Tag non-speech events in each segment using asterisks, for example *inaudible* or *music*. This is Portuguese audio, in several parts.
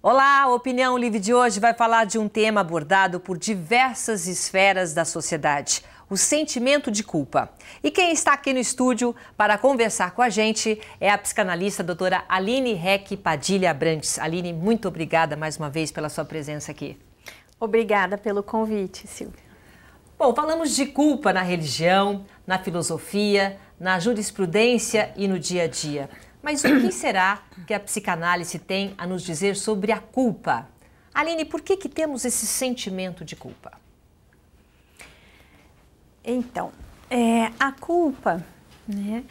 Olá, a Opinião Livre de hoje vai falar de um tema abordado por diversas esferas da sociedade, o sentimento de culpa. E quem está aqui no estúdio para conversar com a gente é a psicanalista a doutora Aline Reck Padilha Brantes. Aline, muito obrigada mais uma vez pela sua presença aqui. Obrigada pelo convite, Silvia. Bom, falamos de culpa na religião, na filosofia, na jurisprudência e no dia a dia. Mas o que será que a psicanálise tem a nos dizer sobre a culpa? Aline, por que, que temos esse sentimento de culpa? Então, é, a culpa, né,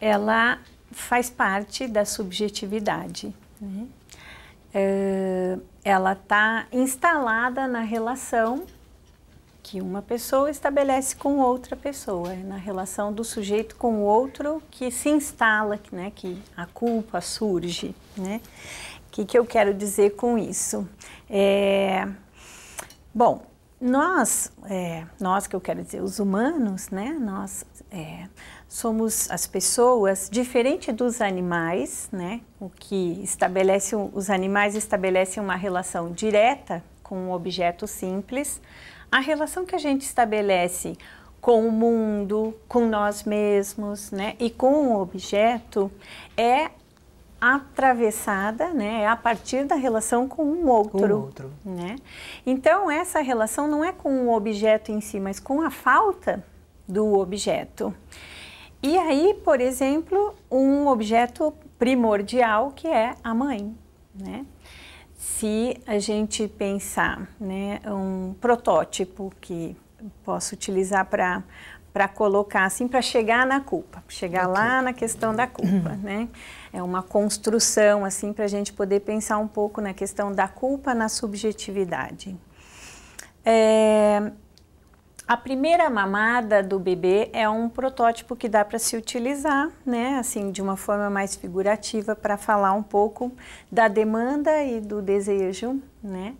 ela faz parte da subjetividade. Né? É, ela está instalada na relação que uma pessoa estabelece com outra pessoa, é na relação do sujeito com o outro que se instala, né, que a culpa surge. Né? O que, que eu quero dizer com isso? É, bom, nós, é, nós que eu quero dizer, os humanos, né, nós é, somos as pessoas diferente dos animais, né, o que estabelece, os animais estabelecem uma relação direta com um objeto simples, a relação que a gente estabelece com o mundo, com nós mesmos, né, e com o objeto é atravessada, né, é a partir da relação com um outro, O outro, né? Então essa relação não é com o objeto em si, mas com a falta do objeto. E aí, por exemplo, um objeto primordial que é a mãe, né? se a gente pensar né, um protótipo que posso utilizar para para colocar assim para chegar na culpa, chegar okay. lá na questão da culpa, uhum. né? É uma construção assim para a gente poder pensar um pouco na questão da culpa na subjetividade. É, a primeira mamada do bebê é um protótipo que dá para se utilizar, né, assim, de uma forma mais figurativa para falar um pouco da demanda e do desejo, né,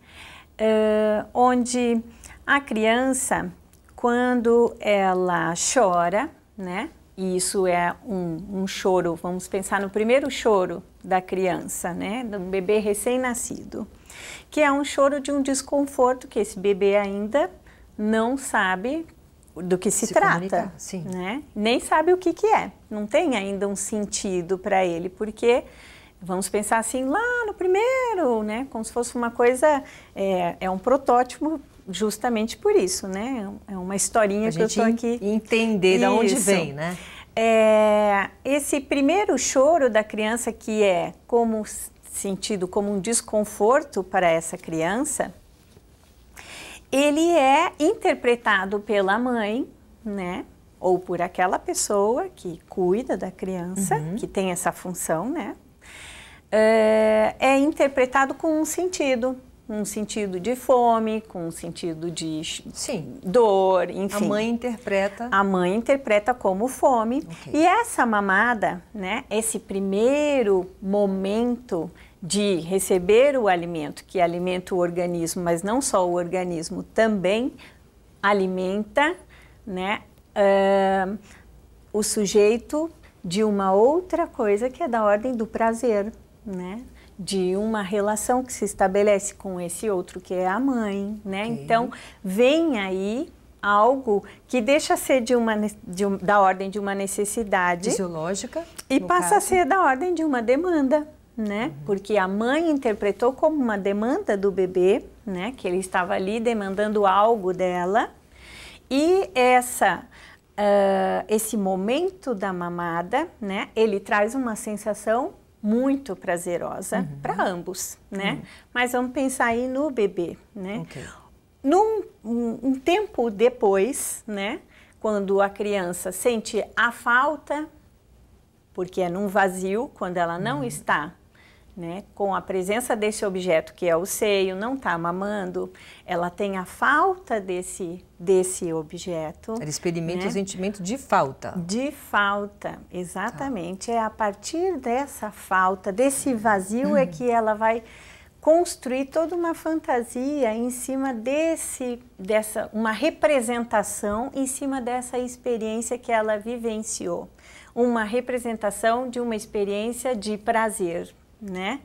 uh, onde a criança, quando ela chora, né, e isso é um, um choro, vamos pensar no primeiro choro da criança, né, do bebê recém-nascido, que é um choro de um desconforto que esse bebê ainda não sabe do que se, se trata, né? Nem sabe o que que é. Não tem ainda um sentido para ele, porque vamos pensar assim lá no primeiro, né? Como se fosse uma coisa é, é um protótipo justamente por isso, né? É uma historinha que eu estou aqui entender isso. de onde vem, né? É, esse primeiro choro da criança que é como sentido como um desconforto para essa criança, ele é interpretado pela mãe, né? Ou por aquela pessoa que cuida da criança, uhum. que tem essa função, né? É, é, interpretado com um sentido, um sentido de fome, com um sentido de Sim. dor, enfim. A mãe interpreta. A mãe interpreta como fome. Okay. E essa mamada, né? Esse primeiro momento de receber o alimento, que alimenta o organismo, mas não só o organismo, também alimenta né, uh, o sujeito de uma outra coisa que é da ordem do prazer, né? de uma relação que se estabelece com esse outro que é a mãe, né? Okay. Então vem aí algo que deixa ser de uma de, da ordem de uma necessidade fisiológica e passa caso. a ser da ordem de uma demanda, né? Porque a mãe interpretou como uma demanda do bebê, né? Que ele estava ali demandando algo dela. E essa, uh, esse momento da mamada, né? Ele traz uma sensação muito prazerosa uhum. para ambos, né? Uhum. Mas vamos pensar aí no bebê, né? Okay. Num um, um tempo depois, né? Quando a criança sente a falta porque é num vazio, quando ela não uhum. está né? Com a presença desse objeto que é o seio, não está mamando, ela tem a falta desse, desse objeto. Ela experimenta né? o sentimento de falta. De falta, exatamente. Tá. É a partir dessa falta, desse vazio, é que ela vai construir toda uma fantasia em cima desse dessa uma representação em cima dessa experiência que ela vivenciou, uma representação de uma experiência de prazer né?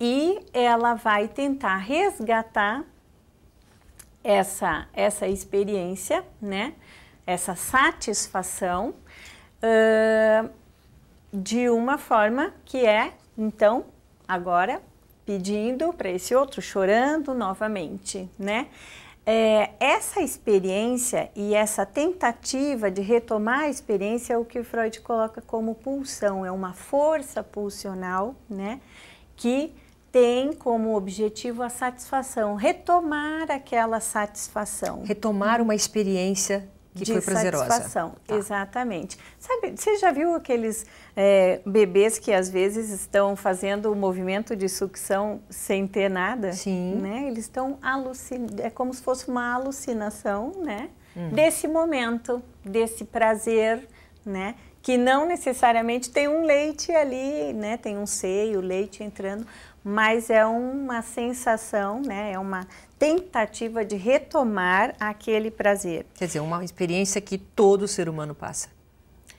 E ela vai tentar resgatar essa, essa experiência, né? Essa satisfação uh, de uma forma que é, então, agora pedindo para esse outro, chorando novamente, né? É, essa experiência e essa tentativa de retomar a experiência é o que Freud coloca como pulsão, é uma força pulsional, né, que tem como objetivo a satisfação, retomar aquela satisfação. Retomar uma experiência que de foi prazerosa. satisfação, tá. exatamente. Sabe, você já viu aqueles é, bebês que às vezes estão fazendo o movimento de sucção sem ter nada? Sim. Né? Eles estão alucinando, é como se fosse uma alucinação, né? Uhum. Desse momento, desse prazer, né? Que não necessariamente tem um leite ali, né? Tem um seio, leite entrando, mas é uma sensação, né? É uma tentativa de retomar aquele prazer. Quer dizer, uma experiência que todo ser humano passa,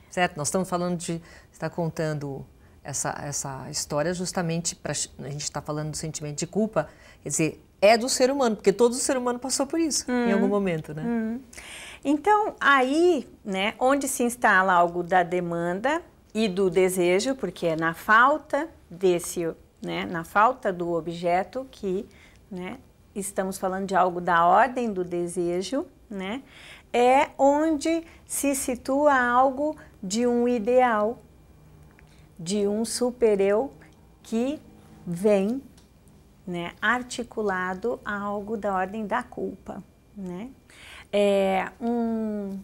certo? Nós estamos falando de, está contando essa, essa história justamente para a gente está falando do sentimento de culpa, quer dizer, é do ser humano, porque todo ser humano passou por isso hum, em algum momento, né? Hum. Então, aí, né, onde se instala algo da demanda e do desejo, porque é na falta desse né, na falta do objeto que, né, estamos falando de algo da ordem do desejo, né, é onde se situa algo de um ideal, de um supereu que vem, né, articulado a algo da ordem da culpa, né, é um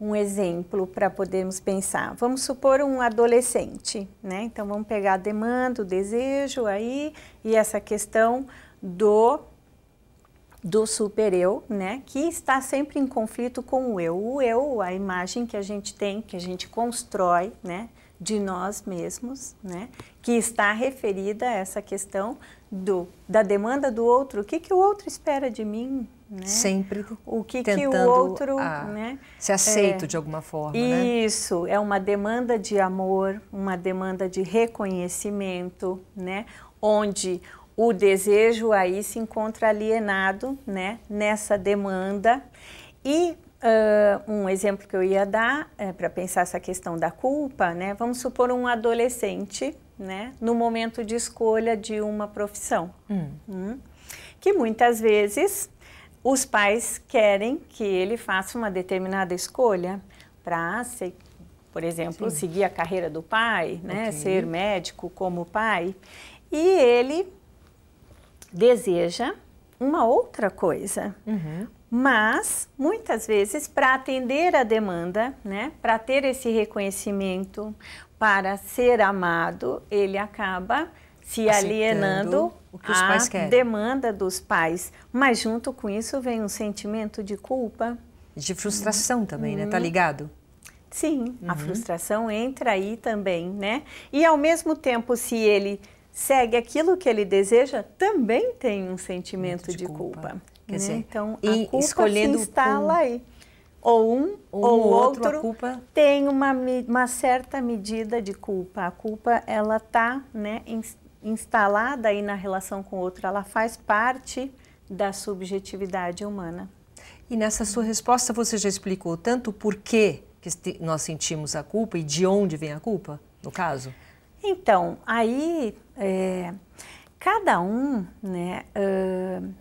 um exemplo para podermos pensar. Vamos supor um adolescente, né? Então vamos pegar a demanda, o desejo aí e essa questão do do supereu, né? Que está sempre em conflito com o eu. O eu, a imagem que a gente tem, que a gente constrói, né? De nós mesmos, né? Que está referida a essa questão do, da demanda do outro. O que, que o outro espera de mim, né? Sempre o que tentando que o outro a, ah, né? se aceito é, de alguma forma. Né? Isso, né? é uma demanda de amor, uma demanda de reconhecimento, né? onde o desejo aí se encontra alienado né? nessa demanda. E uh, um exemplo que eu ia dar é, para pensar essa questão da culpa, né? vamos supor um adolescente né? no momento de escolha de uma profissão. Hum. Hum, que muitas vezes os pais querem que ele faça uma determinada escolha para, por exemplo, Sim. seguir a carreira do pai, né? Okay. ser médico como pai. E ele deseja uma outra coisa. Uhum. Mas, muitas vezes, para atender a demanda, né, para ter esse reconhecimento, para ser amado, ele acaba se alienando o que os pais querem. A demanda dos pais. Mas junto com isso vem um sentimento de culpa. De frustração também, né? Tá uhum. ligado? Sim, uhum. a frustração entra aí também, né? E ao mesmo tempo, se ele segue aquilo que ele deseja, também tem um sentimento de, de, culpa. culpa. Quer né? dizer, então, e a culpa escolhendo se instala aí. Ou um, ou, ou outro, outro culpa... tem uma, uma certa medida de culpa. A culpa, ela está, né, instalada aí na relação com o outro, ela faz parte da subjetividade humana. E nessa sua resposta você já explicou tanto por que nós sentimos a culpa e de onde vem a culpa, no caso? Então, aí é, cada um, né, uh,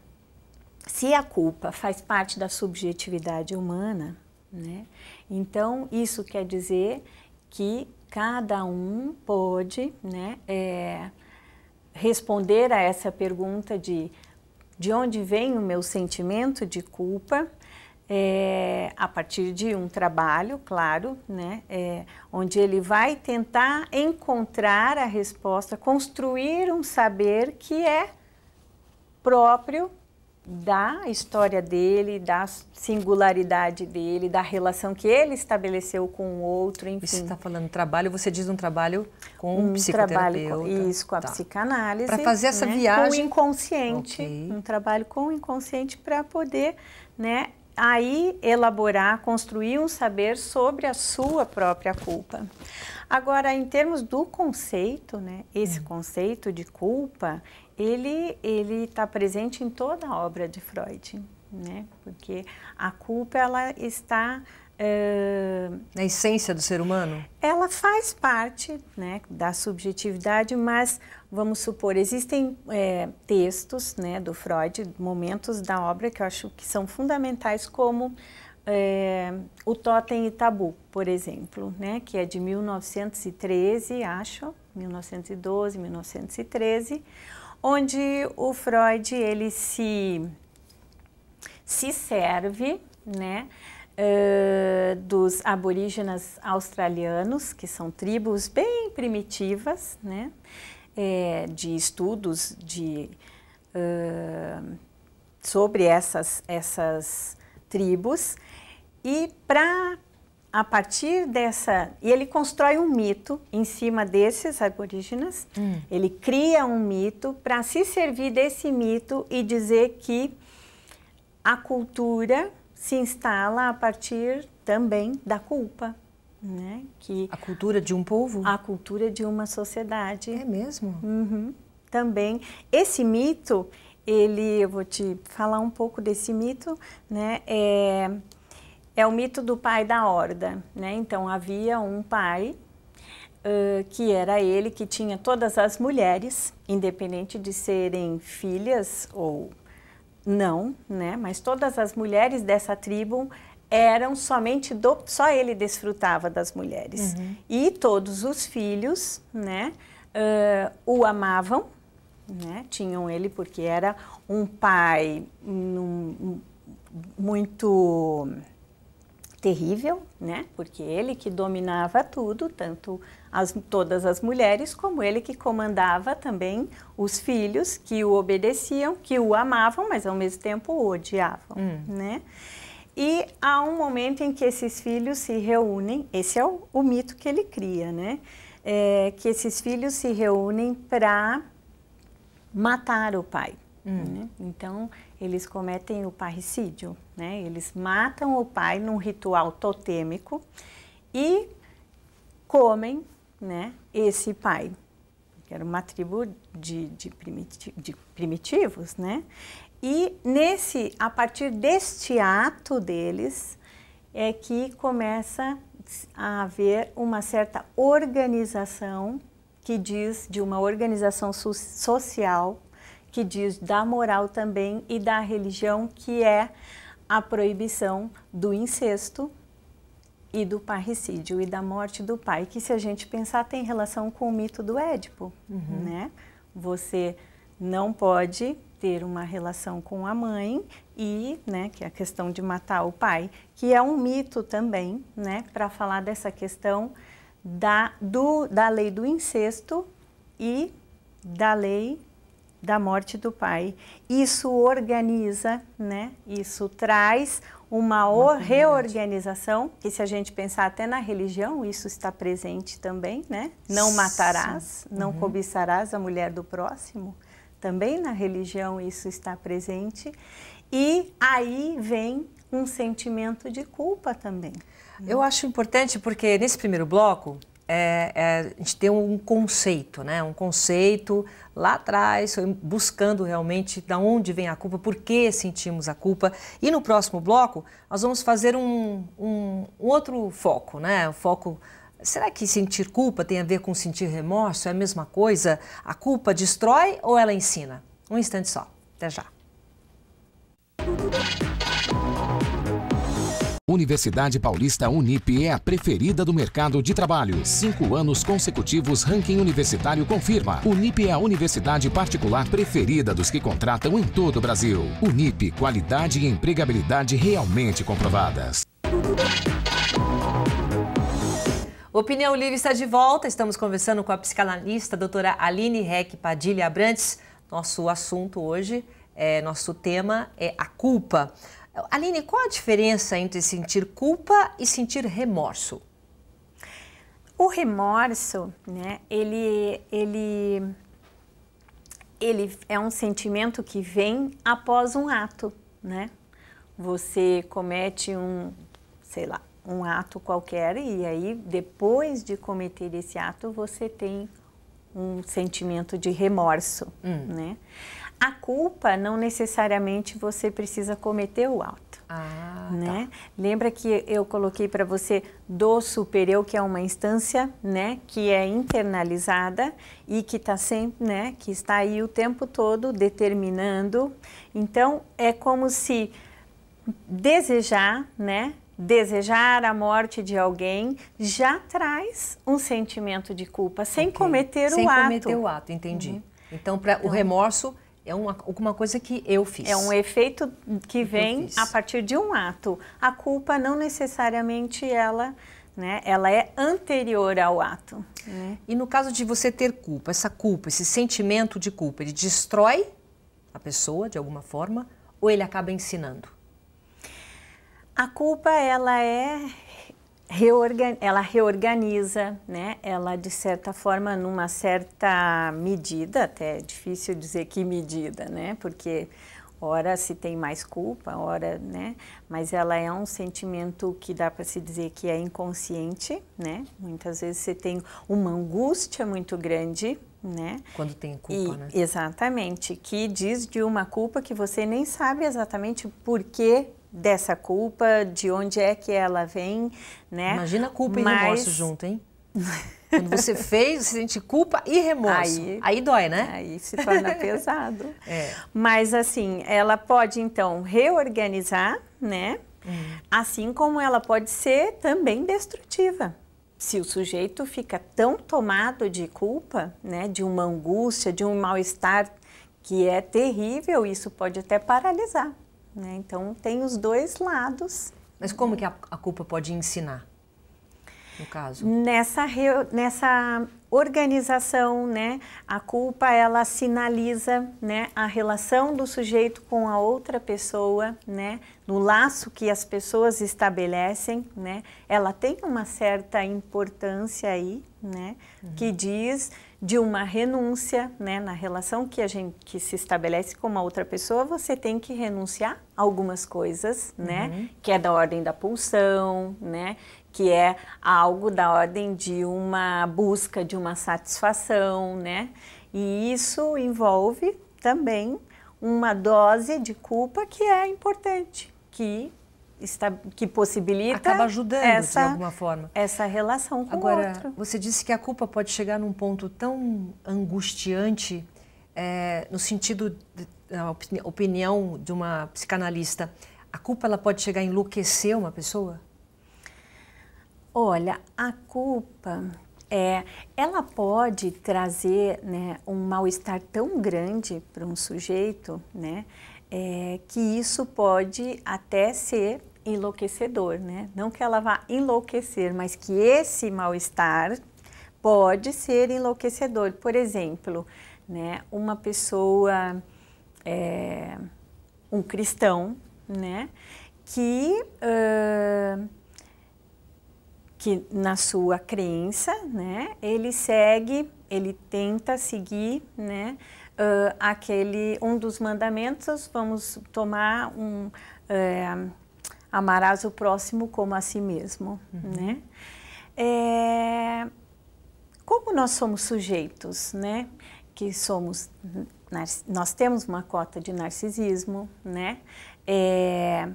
se a culpa faz parte da subjetividade humana, né, então isso quer dizer que cada um pode, né, é, responder a essa pergunta de de onde vem o meu sentimento de culpa, é, a partir de um trabalho, claro, né, é, onde ele vai tentar encontrar a resposta, construir um saber que é próprio da história dele, da singularidade dele, da relação que ele estabeleceu com o outro, enfim. você está falando trabalho, você diz um trabalho com um, um psicoterapeuta. Trabalho isso, com a tá. psicanálise. Para fazer essa né, viagem. Com o inconsciente, okay. um trabalho com o inconsciente para poder, né, aí elaborar, construir um saber sobre a sua própria culpa. Agora, em termos do conceito, né, esse hum. conceito de culpa, ele ele está presente em toda a obra de Freud, né? Porque a culpa ela está é, na essência do ser humano? Ela faz parte né, da subjetividade, mas vamos supor, existem é, textos né, do Freud, momentos da obra que eu acho que são fundamentais, como é, o Totem e Tabu, por exemplo, né, que é de 1913, acho, 1912, 1913 onde o Freud ele se, se serve né, uh, dos aborígenas australianos, que são tribos bem primitivas, né, é, de estudos de, uh, sobre essas, essas tribos. E para a partir dessa. E ele constrói um mito em cima desses aborígenes. Hum. Ele cria um mito para se servir desse mito e dizer que a cultura se instala a partir também da culpa. Né? Que a cultura de um povo? A cultura de uma sociedade. É mesmo? Uhum. Também. Esse mito, ele, eu vou te falar um pouco desse mito, né? É, é o mito do pai da horda, né? Então havia um pai uh, que era ele que tinha todas as mulheres, independente de serem filhas ou não, né? Mas todas as mulheres dessa tribo eram somente do, só ele desfrutava das mulheres uhum. e todos os filhos, né? Uh, o amavam, né? Tinham ele porque era um pai num, muito terrível, né? Porque ele que dominava tudo, tanto as, todas as mulheres, como ele que comandava também os filhos que o obedeciam, que o amavam, mas ao mesmo tempo o odiavam, hum. né? E há um momento em que esses filhos se reúnem, esse é o, o mito que ele cria, né? É, que esses filhos se reúnem para matar o pai. Hum. Né? Então, eles cometem o parricídio, né? Eles matam o pai num ritual totêmico e comem, né, esse pai. Era uma tribo de, de, de primitivos, né? E nesse, a partir deste ato deles, é que começa a haver uma certa organização que diz de uma organização social que diz da moral também e da religião, que é a proibição do incesto e do parricídio e da morte do pai, que se a gente pensar tem relação com o mito do Édipo, uhum. né? Você não pode ter uma relação com a mãe e, né, que é a questão de matar o pai, que é um mito também, né, para falar dessa questão da, do, da lei do incesto e da lei da morte do pai. Isso organiza, né? Isso traz uma, uma reorganização, que se a gente pensar até na religião, isso está presente também, né? Não matarás, não uhum. cobiçarás a mulher do próximo. Também na religião isso está presente. E aí vem um sentimento de culpa também. Né? Eu acho importante porque nesse primeiro bloco é, é, a gente tem um conceito, né? um conceito lá atrás, buscando realmente da onde vem a culpa, por que sentimos a culpa. E no próximo bloco, nós vamos fazer um, um, um outro foco, né? o foco Será que sentir culpa tem a ver com sentir remorso? É a mesma coisa? A culpa destrói ou ela ensina? Um instante só. Até já. Universidade Paulista Unip é a preferida do mercado de trabalho. Cinco anos consecutivos, ranking universitário confirma. Unip é a universidade particular preferida dos que contratam em todo o Brasil. Unip, qualidade e empregabilidade realmente comprovadas. Opinião Livre está de volta. Estamos conversando com a psicanalista a doutora Aline Reck Padilha Abrantes. Nosso assunto hoje, é, nosso tema é a culpa. Aline, qual a diferença entre sentir culpa e sentir remorso? O remorso, né, ele, ele, ele é um sentimento que vem após um ato, né? Você comete um, sei lá, um ato qualquer e aí depois de cometer esse ato você tem um sentimento de remorso, hum. né? A culpa não necessariamente você precisa cometer o ato, Ah, tá. né? Tá. Lembra que eu coloquei para você do supereu, que é uma instância, né, que é internalizada e que está sempre, né, que está aí o tempo todo determinando. Então é como se desejar, né, desejar a morte de alguém já traz um sentimento de culpa, sem okay. cometer sem o cometer ato. Sem cometer o ato, entendi. Uhum. Então, para então, o remorso é uma, alguma coisa que eu fiz. É um efeito que vem a partir de um ato. A culpa não necessariamente ela, né? Ela é anterior ao ato. Né? E no caso de você ter culpa, essa culpa, esse sentimento de culpa, ele destrói a pessoa de alguma forma ou ele acaba ensinando? A culpa ela é reorgan, ela reorganiza, né? Ela de certa forma, numa certa medida, até é difícil dizer que medida, né? Porque ora se tem mais culpa, ora, né? Mas ela é um sentimento que dá para se dizer que é inconsciente, né? Muitas vezes você tem uma angústia muito grande, né? Quando tem culpa, e, né? Exatamente, que diz de uma culpa que você nem sabe exatamente por que dessa culpa, de onde é que ela vem, né? Imagina culpa Mas... e remorso junto, hein? Quando você fez, você sente culpa e remorso. Aí, aí dói, né? Aí se torna pesado. *laughs* É. Mas assim, ela pode então reorganizar, né? Uhum. Assim como ela pode ser também destrutiva. Se o sujeito fica tão tomado de culpa, né, de uma angústia, de um mal-estar que é terrível, isso pode até paralisar. Né? Então tem os dois lados. Mas como que a, a culpa pode ensinar? No caso. Nessa, nessa organização, né, a culpa ela sinaliza, né, a relação do sujeito com a outra pessoa, né, no laço que as pessoas estabelecem, né, ela tem uma certa importância aí, né, uhum. que diz de uma renúncia, né? Na relação que a gente que se estabelece com uma outra pessoa, você tem que renunciar algumas coisas, né, uhum. né? Que é da ordem da pulsão, né? Que é algo da ordem de uma busca de uma satisfação, né? E isso envolve também uma dose de culpa que é importante, que está, que possibilita acaba ajudando essa, de alguma forma essa relação com Agora, o outro. Você disse que a culpa pode chegar num ponto tão angustiante é, no sentido da opinião de uma psicanalista. A culpa ela pode chegar a enlouquecer uma pessoa? Olha, a culpa é, ela pode trazer né, um mal-estar tão grande para um sujeito, né, é, que isso pode até ser enlouquecedor, né? Não que ela vá enlouquecer, mas que esse mal-estar pode ser enlouquecedor. Por exemplo, né, uma pessoa, é, um cristão, né, que, uh, que na sua crença, né, ele segue, ele tenta seguir, né, uh, aquele, um dos mandamentos, vamos tomar um... Uh, Amarás o próximo como a si mesmo, uhum. né? É, como nós somos sujeitos, né? Que somos, nós temos uma cota de narcisismo, né? É,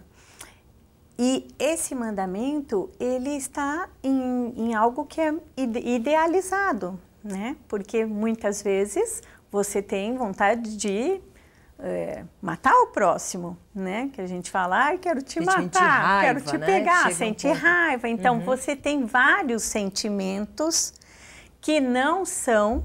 e esse mandamento, ele está em, em algo que é idealizado, né? Porque muitas vezes você tem vontade de é, matar o próximo, né? Que a gente fala, ai, quero te sentir matar, raiva, quero te né? pegar, Chega sentir um raiva. Então, uhum. você tem vários sentimentos que não são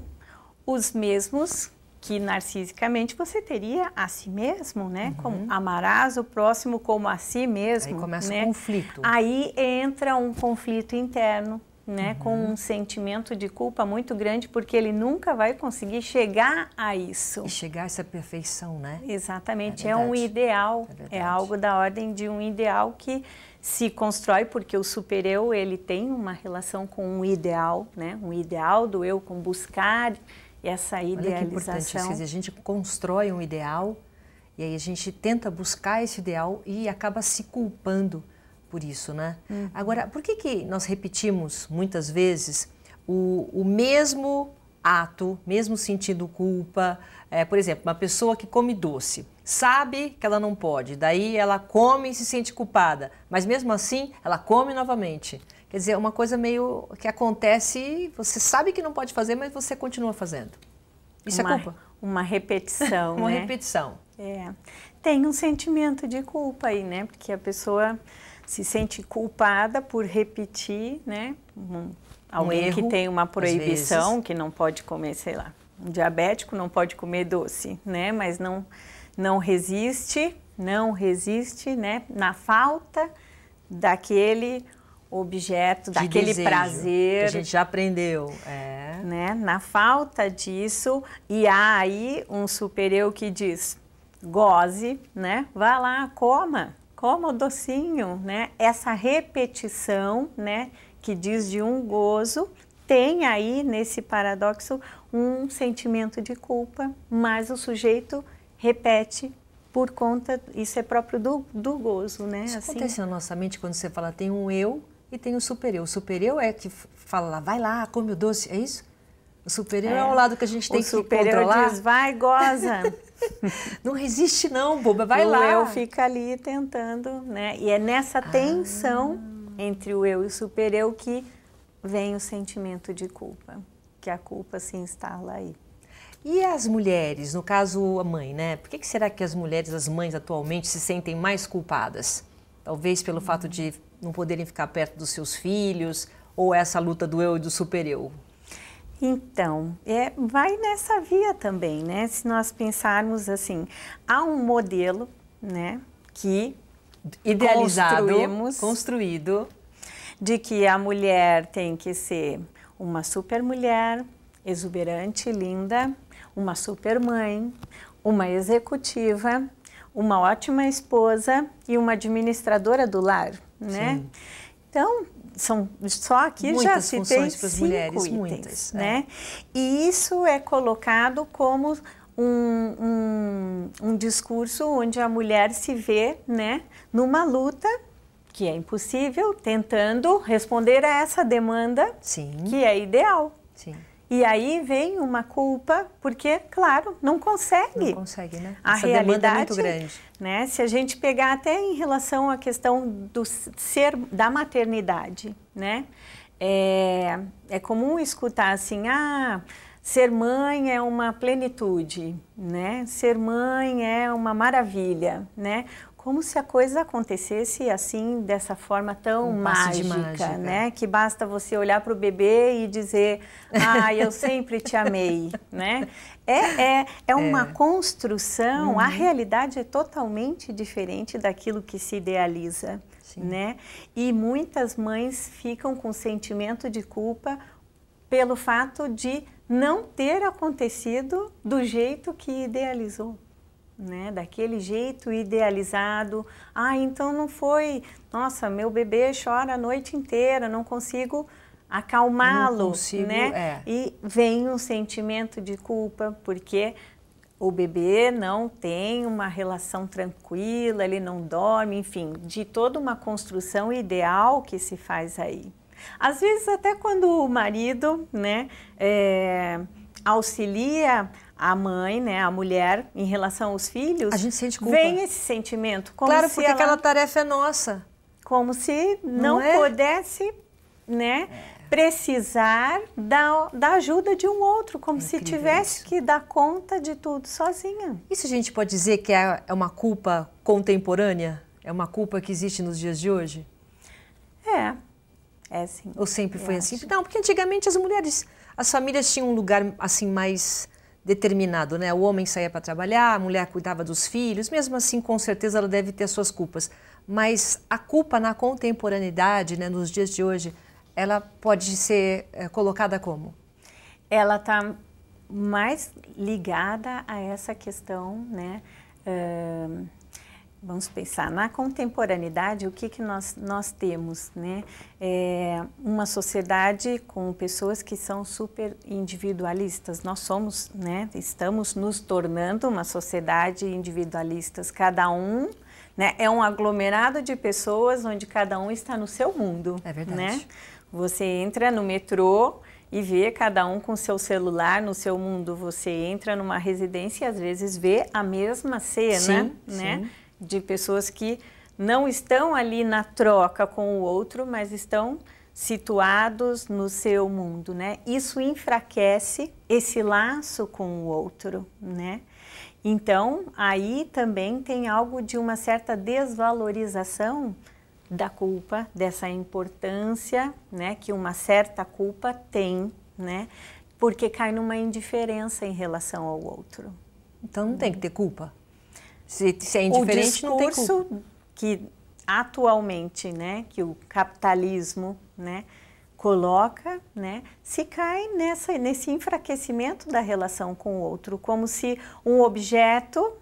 os mesmos que narcisicamente você teria a si mesmo, né? Uhum. Como amarás o próximo como a si mesmo. Aí começa né? o conflito. Aí entra um conflito interno né, uhum. com um sentimento de culpa muito grande, porque ele nunca vai conseguir chegar a isso. E chegar a essa perfeição, né? Exatamente, é, é um ideal, é, é, algo da ordem de um ideal que se constrói porque o supereu ele tem uma relação com um ideal, né? Um ideal do eu, com buscar essa idealização. Olha que importante, quer dizer, a gente constrói um ideal e aí a gente tenta buscar esse ideal e acaba se culpando por isso, né? Uhum. Agora, por que, que nós repetimos muitas vezes o, o mesmo ato, mesmo sentindo culpa? É, por exemplo, uma pessoa que come doce sabe que ela não pode, daí ela come e se sente culpada, mas mesmo assim ela come novamente. Quer dizer, é uma coisa meio que acontece, você sabe que não pode fazer, mas você continua fazendo. Isso é uma, é culpa? Uma repetição. *laughs* uma né? repetição. É. Tem um sentimento de culpa aí, né? Porque a pessoa se sente culpada por repetir, né? Um, alguém erro, que tem uma proibição, que não pode comer, sei lá, um diabético não pode comer doce, né? Mas não, não resiste, não resiste, né? Na falta daquele objeto, de daquele desejo, prazer. a gente já aprendeu. É. Né? Na falta disso, e há aí um super eu que diz, goze, né? Vá lá, coma, como docinho, né? Essa repetição, né, que diz de um gozo, tem aí nesse paradoxo um sentimento de culpa, mas o sujeito repete por conta, isso é próprio do, do gozo, né? Isso assim, acontece na nossa mente quando você fala tem um eu e tem o superior? supereu. O supereu é que fala lá, vai lá, come o doce, é isso? O superior é, é o lado que a gente tem o que controlar. O superior diz, vai, goza. *laughs* não resiste não, boba, vai o lá. O eu fica ali tentando, né? E é nessa ah. tensão ah. entre o eu e o super eu que vem o sentimento de culpa, que a culpa se instala aí. E as mulheres, no caso a mãe, né? Por que, que será que as mulheres, as mães atualmente se sentem mais culpadas? Talvez pelo fato de não poderem ficar perto dos seus filhos ou essa luta do eu e do super eu? Então, é, vai nessa via também, né? Se nós pensarmos assim, há um modelo, né, que idealizado, construído, de que a mulher tem que ser uma super mulher, exuberante, linda, uma super mãe, uma executiva, uma ótima esposa e uma administradora do lar, né? Sim. Então, são só aqui muitas já se tem cinco mulheres, itens, muitas, é. né? É. E isso é colocado como um, um, um discurso onde a mulher se vê, né, numa luta que é impossível, tentando responder a essa demanda Sim. que é ideal. Sim. E aí vem uma culpa, porque, claro, não consegue. Não consegue, né? A realidade é muito grande. Né? Se a gente pegar até em relação à questão do ser da maternidade, né? É, é comum escutar assim, ah, ser mãe é uma plenitude, né? Ser mãe é uma maravilha, né? como se a coisa acontecesse assim, dessa forma tão um mágica, mágica, né? Que basta você olhar para o bebê e dizer, ah, eu sempre te amei, *laughs* né? É, é, é, é. uma é. construção, uhum. a realidade é totalmente diferente daquilo que se idealiza, Sim. né? E muitas mães ficam com sentimento de culpa pelo fato de não ter acontecido do jeito que idealizou né, daquele jeito idealizado. Ah, então não foi, nossa, meu bebê chora a noite inteira, não consigo acalmá-lo, né? É. E vem um sentimento de culpa, porque o bebê não tem uma relação tranquila, ele não dorme, enfim, de toda uma construção ideal que se faz aí. Às vezes até quando o marido, né, é, auxilia a mãe, né, a mulher, em relação aos filhos, a gente sente culpa. Vem esse sentimento, como claro, se porque ela... aquela tarefa é nossa, como se não, não é? pudesse, né, é. precisar da, da ajuda de um outro, como é se tivesse isso. que dar conta de tudo sozinha. Isso a gente pode dizer que é, é uma culpa contemporânea? É uma culpa que existe nos dias de hoje? É, é sim. Ou sempre foi assim? Acho. Não, porque antigamente as mulheres, as famílias tinham um lugar assim mais determinado, né? O homem saía para trabalhar, a mulher cuidava dos filhos, mesmo assim, com certeza, ela deve ter suas culpas. Mas a culpa na contemporaneidade, né, nos dias de hoje, ela pode ser é, colocada como? Ela está mais ligada a essa questão, né? Uh Vamos pensar na contemporaneidade, o que, que nós, nós temos, né? É uma sociedade com pessoas que são super individualistas. Nós somos, né? Estamos nos tornando uma sociedade individualistas. Cada um, né? É um aglomerado de pessoas onde cada um está no seu mundo. É né? verdade. Né? Você entra no metrô, e vê cada um com seu celular no seu mundo. Você entra numa residência e às vezes vê a mesma cena, sim, né? Sim de pessoas que não estão ali na troca com o outro, mas estão situados no seu mundo, né? Isso enfraquece esse laço com o outro, né? Então, aí também tem algo de uma certa desvalorização da culpa, dessa importância, né, que uma certa culpa tem, né? Porque cai numa indiferença em relação ao outro. Então não tem que ter culpa. Se, se é indiferente, o discurso não tem que atualmente, né, que o capitalismo, né, coloca, né, se cai nessa, nesse enfraquecimento da relação com o outro, como se um objeto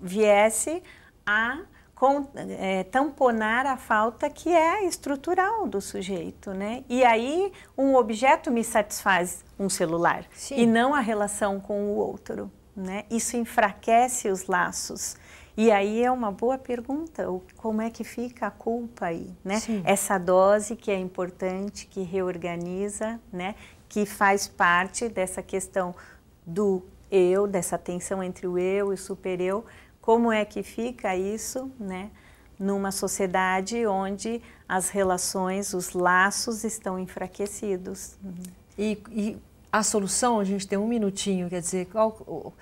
viesse a com, é, tamponar a falta que é estrutural do sujeito, né? E aí um objeto me satisfaz, um celular, Sim. e não a relação com o outro né? Isso enfraquece os laços. E aí é uma boa pergunta, como é que fica a culpa aí, né? Sim. Essa dose que é importante, que reorganiza, né? Que faz parte dessa questão do eu, dessa tensão entre o eu e o supereu. Como é que fica isso, né? Numa sociedade onde as relações, os laços estão enfraquecidos. E, e a solução, a gente tem um minutinho, quer dizer, qual,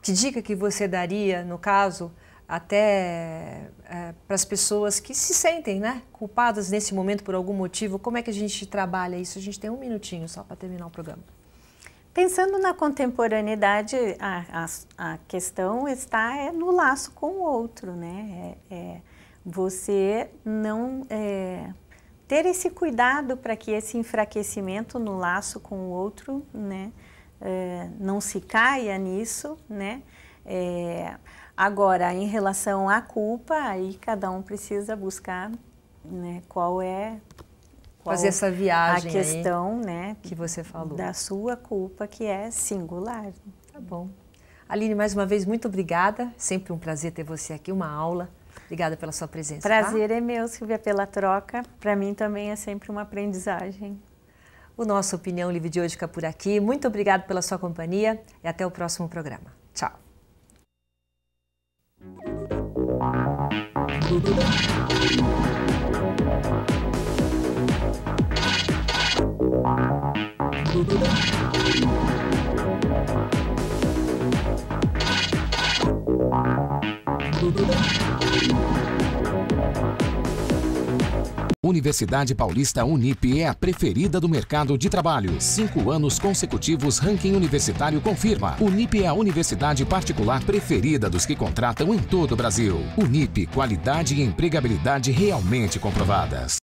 que dica que você daria, no caso, até é, para as pessoas que se sentem né, culpadas nesse momento por algum motivo, como é que a gente trabalha isso? A gente tem um minutinho só para terminar o programa. Pensando na contemporaneidade, a, a, a questão está é, no laço com o outro, né? É, é você não é, ter esse cuidado para que esse enfraquecimento no laço com o outro, né, é, não se caia nisso, né? É, agora, em relação à culpa, aí cada um precisa buscar, né, qual é qual fazer essa viagem a questão, né, que você falou da sua culpa que é singular. Tá bom. Aline, mais uma vez, muito obrigada. Sempre um prazer ter você aqui, uma aula. Obrigada pela sua presença. Tá? Prazer tá? é meu, Silvia, pela troca. Para mim também é sempre uma aprendizagem. O nosso Opinião Livre de hoje fica por aqui. Muito obrigado pela sua companhia e até o próximo programa. Tchau. Thank you. Universidade Paulista Unip é a preferida do mercado de trabalho. Cinco anos consecutivos, ranking universitário confirma. Unip é a universidade particular preferida dos que contratam em todo o Brasil. Unip, qualidade e empregabilidade realmente comprovadas.